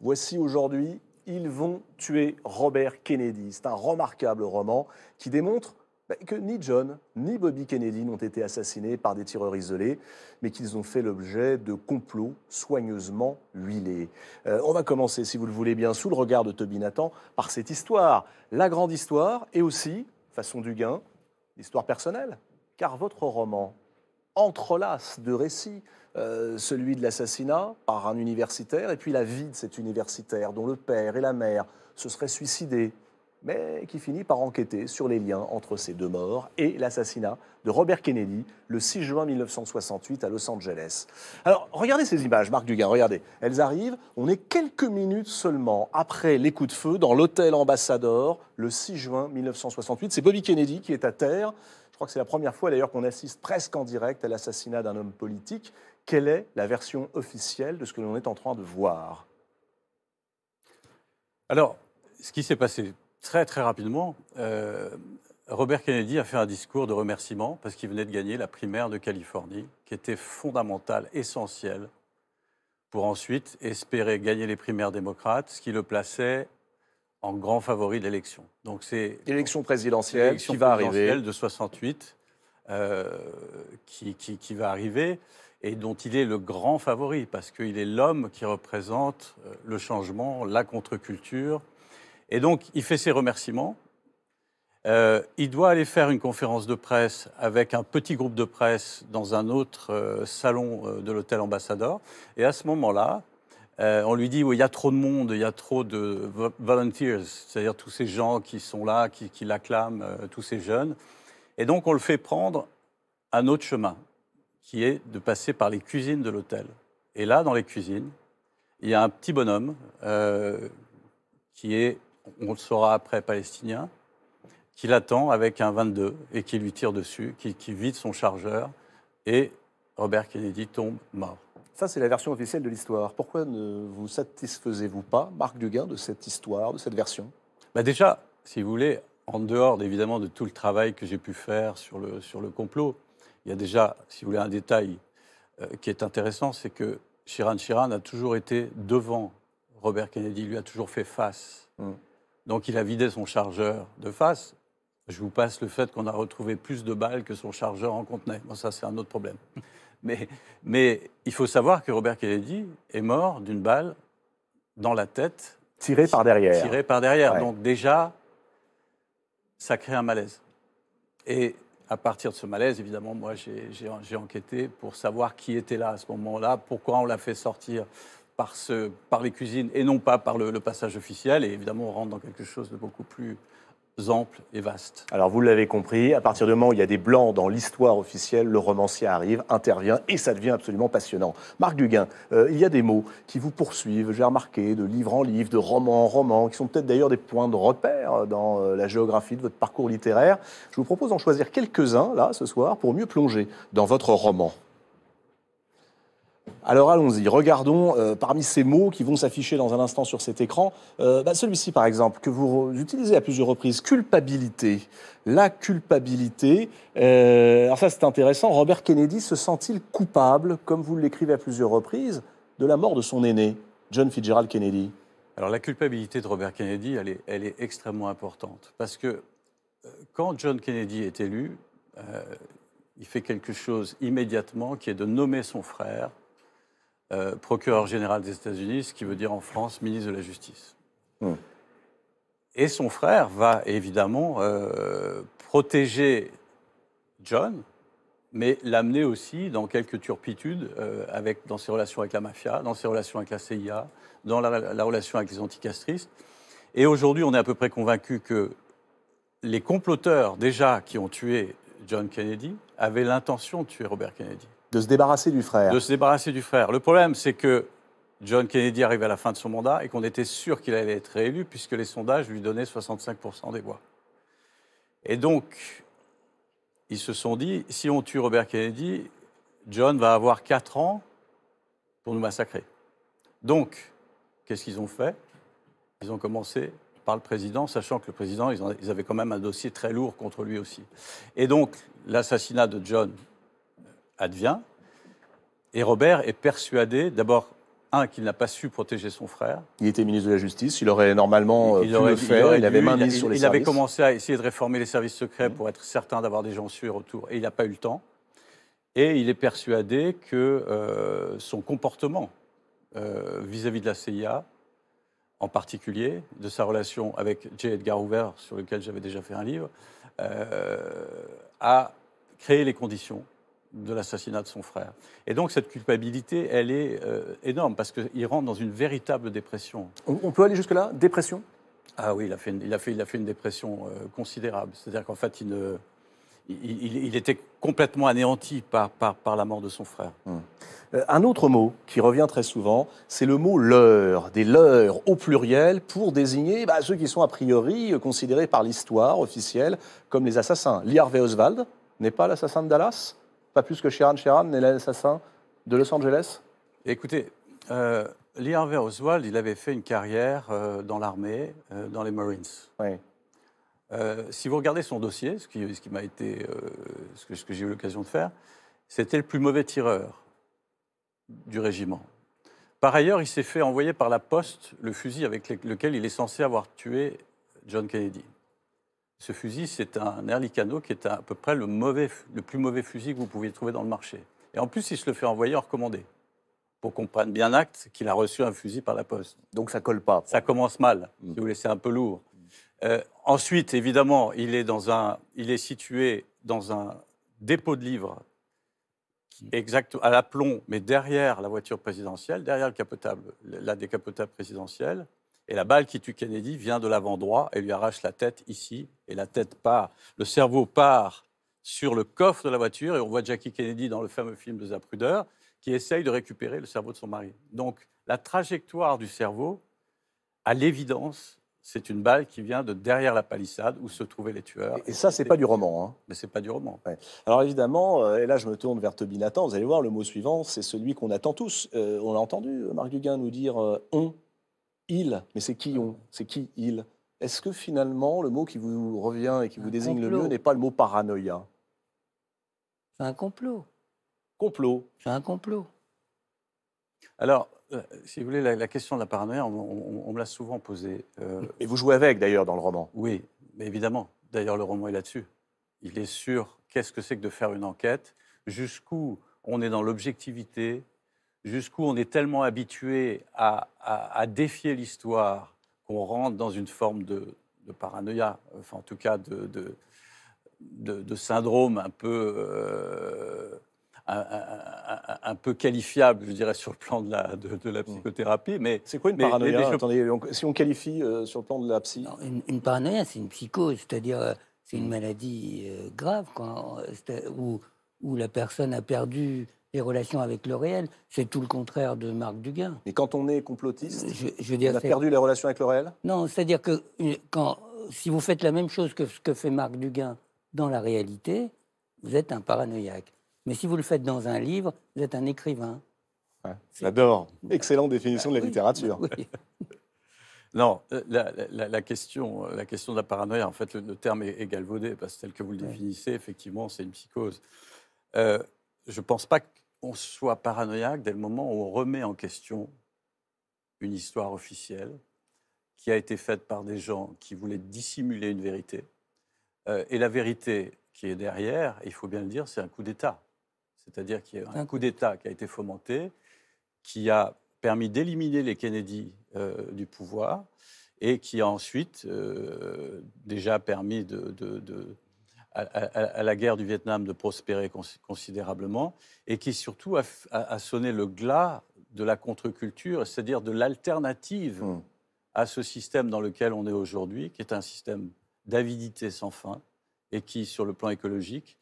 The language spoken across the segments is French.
Voici aujourd'hui Ils vont tuer Robert Kennedy. C'est un remarquable roman qui démontre bah, que ni John ni Bobby Kennedy n'ont été assassinés par des tireurs isolés, mais qu'ils ont fait l'objet de complots soigneusement huilés. Euh, on va commencer, si vous le voulez bien, sous le regard de Toby Nathan, par cette histoire, la grande histoire, et aussi, façon du gain, l'histoire personnelle, car votre roman, entrelace de récits. Euh, celui de l'assassinat par un universitaire, et puis la vie de cet universitaire dont le père et la mère se seraient suicidés, mais qui finit par enquêter sur les liens entre ces deux morts et l'assassinat de Robert Kennedy le 6 juin 1968 à Los Angeles. Alors, regardez ces images, Marc Dugas, regardez. Elles arrivent, on est quelques minutes seulement après les coups de feu dans l'hôtel Ambassador le 6 juin 1968. C'est Bobby Kennedy qui est à terre. Je crois que c'est la première fois d'ailleurs qu'on assiste presque en direct à l'assassinat d'un homme politique. Quelle est la version officielle de ce que l'on est en train de voir Alors, ce qui s'est passé Très, très rapidement, euh, Robert Kennedy a fait un discours de remerciement parce qu'il venait de gagner la primaire de Californie, qui était fondamentale, essentielle, pour ensuite espérer gagner les primaires démocrates, ce qui le plaçait en grand favori de l'élection. Donc c'est l'élection présidentielle qui va de 68, euh, qui, qui, va arriver et dont il est le grand favori parce qu'il est l'homme qui représente euh, le changement, la contre-culture, et donc, il fait ses remerciements. Euh, il doit aller faire une conférence de presse avec un petit groupe de presse dans un autre euh, salon euh, de l'hôtel Ambassador. Et à ce moment-là, on lui dit oui, il y a trop de monde, il y a trop de volunteers, c'est-à-dire tous ces gens qui sont là, qui, qui l'acclament, tous ces jeunes. Et donc, on le fait prendre un autre chemin, qui est de passer par les cuisines de l'hôtel. Et là, dans les cuisines, il y a un petit bonhomme qui est on le saura après, palestinien, qui l'attend avec un 22 et qui lui tire dessus, qui, vide son chargeur et Robert Kennedy tombe mort. Ça, c'est la version officielle de l'histoire. Pourquoi ne vous satisfaisez-vous pas, Marc Duguin, de cette histoire, de cette version bah Déjà, si vous voulez, en dehors évidemment de tout le travail que j'ai pu faire sur le, sur le complot, il y a déjà, si vous voulez, un détail euh, qui est intéressant, c'est que Shiran Shiran a toujours été devant Robert Kennedy, lui a toujours fait face. Mm. Donc il a vidé son chargeur de face. Je vous passe le fait qu'on a retrouvé plus de balles que son chargeur en contenait. Bon, ça, c'est un autre problème. Mais, il faut savoir que Robert Kennedy est mort d'une balle dans la tête. Tirée par derrière. Tirée par derrière. Donc déjà, ça crée un malaise. Et à partir de ce malaise, évidemment, moi, j'ai enquêté pour savoir qui était là à ce moment-là, pourquoi on l'a fait sortir par, par les cuisines et non pas par le, passage officiel. Et évidemment, on rentre dans quelque chose de beaucoup plus ample et vaste. Alors vous l'avez compris, à partir du moment où il y a des blancs dans l'histoire officielle, le romancier arrive, intervient et ça devient absolument passionnant. Marc Duguin, euh, il y a des mots qui vous poursuivent, j'ai remarqué, de livre en livre, de roman en roman, qui sont peut-être d'ailleurs des points de repère dans euh, la géographie de votre parcours littéraire. Je vous propose d'en choisir quelques-uns là ce soir pour mieux plonger dans votre roman. Alors allons-y, regardons euh, parmi ces mots qui vont s'afficher dans un instant sur cet écran, euh, bah, celui-ci par exemple, que vous utilisez à plusieurs reprises, culpabilité. La culpabilité, euh, alors ça c'est intéressant, Robert Kennedy se sent-il coupable, comme vous l'écrivez à plusieurs reprises, de la mort de son aîné, John Fitzgerald Kennedy Alors la culpabilité de Robert Kennedy, elle est extrêmement importante, parce que quand John Kennedy est élu, il fait quelque chose immédiatement qui est de nommer son frère euh, procureur général des États-Unis, ce qui veut dire en France ministre de la Justice. Hmm. Et son frère va évidemment euh, protéger John, mais l'amener aussi dans quelques turpitudes euh, avec, dans ses relations avec la mafia, dans ses relations avec la CIA, dans la, la relation avec les anticastristes. Et aujourd'hui, on est à peu près convaincu que les comploteurs déjà qui ont tué John Kennedy avaient l'intention de tuer Robert Kennedy. De se débarrasser du frère. De se débarrasser du frère. Le problème, c'est que John Kennedy arrivait à la fin de son mandat et qu'on était sûr qu'il allait être réélu puisque les sondages lui donnaient 65% des voix. Et donc, ils se sont dit, si on tue Robert Kennedy, John va avoir 4 ans pour nous massacrer. Donc, qu'est-ce qu'ils ont fait Ils ont commencé par le président, sachant que le président, ils, avaient quand même un dossier très lourd contre lui aussi. Et donc, l'assassinat de John advient. Et Robert est persuadé, d'abord, un, qu'il n'a pas su protéger son frère. Il était ministre de la Justice, il aurait normalement euh, pu le faire, il, avait sur les il Il avait commencé à essayer de réformer les services secrets pour être certain d'avoir des gens sûrs autour, et il n'a pas eu le temps. Et il est persuadé que euh, son comportement euh, vis-à-vis de la CIA, en particulier, de sa relation avec J. Edgar Hoover, sur lequel j'avais déjà fait un livre, a créé les conditions de l'assassinat de son frère. Et donc cette culpabilité, elle est euh, énorme parce qu'il rentre dans une véritable dépression. On peut aller jusque-là Dépression Ah oui, il a fait une, il a fait, il a fait une dépression euh, considérable. C'est-à-dire qu'en fait, il, ne, il, était complètement anéanti par, par, la mort de son frère. Hum. Euh, un autre mot qui revient très souvent, c'est le mot leurre, des leurres au pluriel pour désigner bah, ceux qui sont a priori considérés par l'histoire officielle comme les assassins. Lee Oswald n'est pas l'assassin de Dallas plus que Sharon Sharon n'est l'assassin de Los Angeles Écoutez, euh, Lee Harvey Oswald, il avait fait une carrière euh, dans l'armée, euh, dans les Marines. si vous regardez son dossier, ce qui, ce qui m'a été, ce que j'ai eu l'occasion de faire, c'était le plus mauvais tireur du régiment. Par ailleurs, il s'est fait envoyer par la poste le fusil avec lequel il est censé avoir tué John Kennedy. Ce fusil, c'est un Erlicano qui est à peu près le, plus mauvais fusil que vous pouviez trouver dans le marché. Et en plus, il se le fait envoyer en recommandé pour qu'on prenne bien acte qu'il a reçu un fusil par la poste. Donc ça colle pas. Ça commence mal, mm. vous laissez un peu lourd. Mm. Euh, ensuite, évidemment, il est, dans un, il est situé dans un dépôt de livres exact à l'aplomb, mais derrière la voiture présidentielle, derrière le capotable, la décapotable présidentielle. Et la balle qui tue Kennedy vient de l'avant droit et lui arrache la tête ici. Et la tête part, le cerveau part sur le coffre de la voiture. Et on voit Jackie Kennedy dans le fameux film de Zapruder qui essaye de récupérer le cerveau de son mari. Donc la trajectoire du cerveau, à l'évidence, c'est une balle qui vient de derrière la palissade où se trouvaient les tueurs. Et, ça, ça, n'est pas du roman. Hein. Mais c'est pas du roman. Alors évidemment, euh, et là je me tourne vers Toby Nathan, vous allez voir, le mot suivant, c'est celui qu'on attend tous. Euh, on a entendu, Marc Duguin nous dire euh, on il, mais c'est qui on, c'est qui il Est-ce que finalement le mot qui vous revient et qui vous désigne le mieux n'est pas le mot paranoïa un complot. Complot. C'est un complot. Alors, euh, si vous voulez, la, question de la paranoïa, on, me l'a souvent posée. Euh, et vous jouez avec d'ailleurs dans le roman. Oui, mais évidemment. D'ailleurs, le roman est là-dessus. Il est sur qu'est-ce que c'est que de faire une enquête, jusqu'où on est dans l'objectivité, jusqu'où on est tellement habitué à, défier l'histoire qu'on rentre dans une forme de, paranoïa, enfin en tout cas de, de, syndrome un peu, euh, un, peu qualifiable, je dirais, sur le plan de la, la hmm. psychothérapie. Mais c'est quoi une paranoïa si on qualifie euh, sur le plan de la psy une, paranoïa, c'est une psychose, c'est-à-dire euh, c'est une hmm. maladie grave quand, où, la personne a perdu les relations avec le réel. C'est tout le contraire de Marc Duguin. Et quand on est complotiste, je, on a perdu les relations avec le réel Non, c'est-à-dire que euh, quand, si vous faites la même chose que ce que fait Marc Duguin dans la réalité, vous êtes un paranoïaque. Mais si vous le faites dans un livre, vous êtes un écrivain. J'adore. Excellente définition de la ah littérature. Ah non, euh, la, question, euh, la question de la paranoïa, en fait, le, terme est, galvaudé, parce que tel que vous le définissez, effectivement, c'est une psychose. je ne pense pas que on soit paranoïaque dès le moment où on remet en question une histoire officielle qui a été faite par des gens qui voulaient dissimuler une vérité. Euh, et la vérité qui est derrière, il faut bien le dire, c'est un coup d'État. C'est-à-dire qu'il y a un coup d'État qui a été fomenté, qui a permis d'éliminer les Kennedy euh, du pouvoir et qui a ensuite euh, déjà permis de à, la guerre du Vietnam de prospérer considérablement et qui surtout a, sonné le glas de la contre-culture, c'est-à-dire de l'alternative hmm. à ce système dans lequel on est aujourd'hui, qui est un système d'avidité sans fin et qui, sur le plan écologique,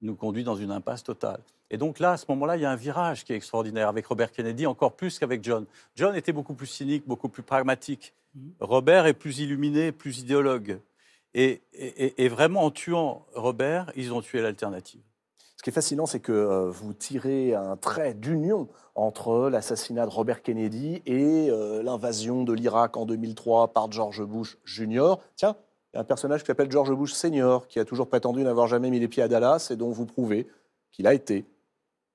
nous conduit dans une impasse totale. Et donc là, à ce moment-là, il y a un virage qui est extraordinaire avec Robert Kennedy, encore plus qu'avec John. John était beaucoup plus cynique, beaucoup plus pragmatique. Hmm. Robert est plus illuminé, plus idéologue. Et, vraiment, en tuant Robert, ils ont tué l'alternative. Ce qui est fascinant, c'est que euh, vous tirez un trait d'union entre l'assassinat de Robert Kennedy et euh, l'invasion de l'Irak en 2003 par George Bush Jr. Tiens, il y a un personnage qui s'appelle George Bush Senior, qui a toujours prétendu n'avoir jamais mis les pieds à Dallas et dont vous prouvez qu'il a été,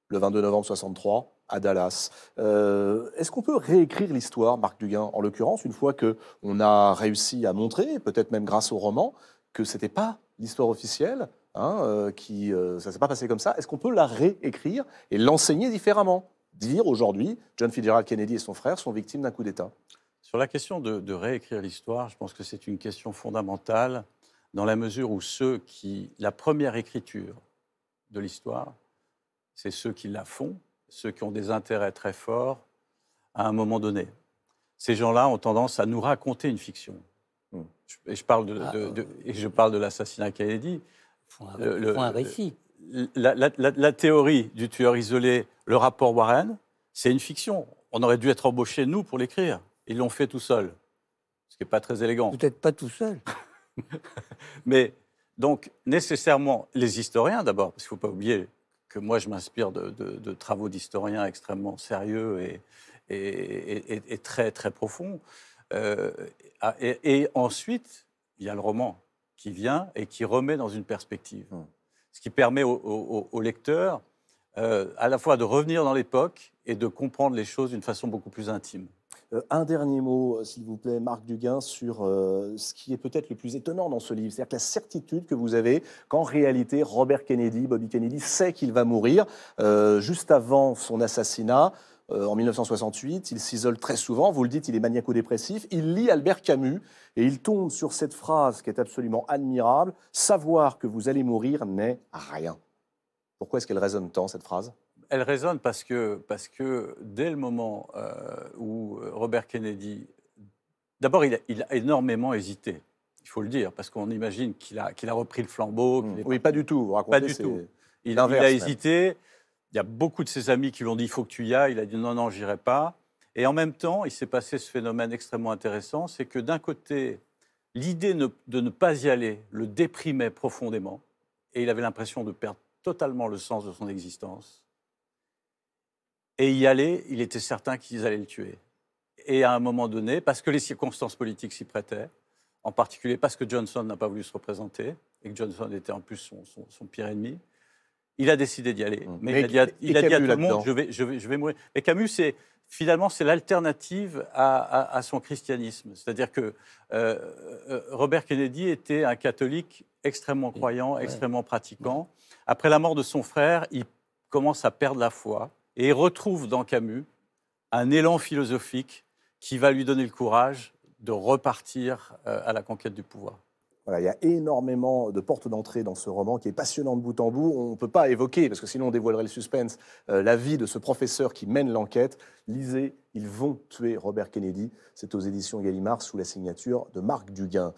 le 22 novembre 1963, à Dallas. Euh, est-ce qu'on peut réécrire l'histoire, Marc Duguin, en l'occurrence, une fois qu'on a réussi à montrer, peut-être même grâce au roman, que ce n'était pas l'histoire officielle, hein, euh, qui, euh, ça ne s'est pas passé comme ça Est-ce qu'on peut la réécrire et l'enseigner différemment Dire aujourd'hui, John Fitzgerald Kennedy et son frère sont victimes d'un coup d'État Sur la question de, de réécrire l'histoire, je pense que c'est une question fondamentale dans la mesure où ceux qui, la première écriture de l'histoire, c'est ceux qui la font, ceux qui ont des intérêts très forts à un moment donné. Ces gens-là ont tendance à nous raconter une fiction. Hmm. Et je parle ah, euh, de, et je parle de l'assassinat Kennedy. Font un, récit. La, théorie du tueur isolé, le rapport Warren, c'est une fiction. On aurait dû être embauchés, nous, pour l'écrire. Ils l'ont fait tout seuls, ce qui n'est pas très élégant. Peut-être pas tout seul. Mais donc, nécessairement, les historiens d'abord, parce qu'il ne faut pas oublier que moi je m'inspire de, travaux d'historiens extrêmement sérieux et, très très profonds. Euh, ah, et, ensuite, il y a le roman qui vient et qui remet dans une perspective, hmm. ce qui permet au, au, lecteur euh, à la fois de revenir dans l'époque et de comprendre les choses d'une façon beaucoup plus intime. Euh, un dernier mot, euh, s'il vous plaît, Marc Duguin, sur euh, ce qui est peut-être le plus étonnant dans ce livre, c'est-à-dire la certitude que vous avez qu'en réalité, Robert Kennedy, Bobby Kennedy, sait qu'il va mourir juste avant son assassinat. en 1968. Il s'isole très souvent, vous le dites, il est maniaco-dépressif. Il lit Albert Camus et il tombe sur cette phrase qui est absolument admirable Savoir que vous allez mourir n'est rien. Pourquoi est-ce qu'elle résonne tant, cette phrase elle résonne parce que, parce que dès le moment euh, où Robert Kennedy. D'abord, il, a énormément hésité, il faut le dire, parce qu'on imagine qu'il a, qu'il a repris le flambeau. Mmh. Oui, pas du tout, vous racontez. Pas du tout. Il, a hésité. Il y a beaucoup de ses amis qui lui ont dit il faut que tu y ailles. Il a dit non, non, j'irai pas. Et en même temps, il s'est passé ce phénomène extrêmement intéressant c'est que d'un côté, l'idée de ne pas y aller le déprimait profondément. Et il avait l'impression de perdre totalement le sens de son existence et y aller, il était certain qu'ils allaient le tuer. Et à un moment donné, parce que les circonstances politiques s'y prêtaient, en particulier parce que Johnson n'a pas voulu se représenter, et que Johnson était en plus son, pire ennemi, il a décidé d'y aller. Mmh. Mais, il a dit à, tout le monde, je vais, je, mourir. Mais Camus, c'est, finalement, c'est l'alternative à, son christianisme. C'est-à-dire que euh, euh, Robert Kennedy était un catholique extrêmement croyant, extrêmement pratiquant. Après la mort de son frère, il commence à perdre la foi et retrouve dans Camus un élan philosophique qui va lui donner le courage de repartir euh, à la conquête du pouvoir. il y a énormément de portes d'entrée dans ce roman qui est passionnant de bout en bout. On ne peut pas évoquer, parce que sinon on dévoilerait le suspense, euh, la vie de ce professeur qui mène l'enquête. Lisez, ils vont tuer Robert Kennedy. C'est aux éditions Gallimard sous la signature de Marc Duguin.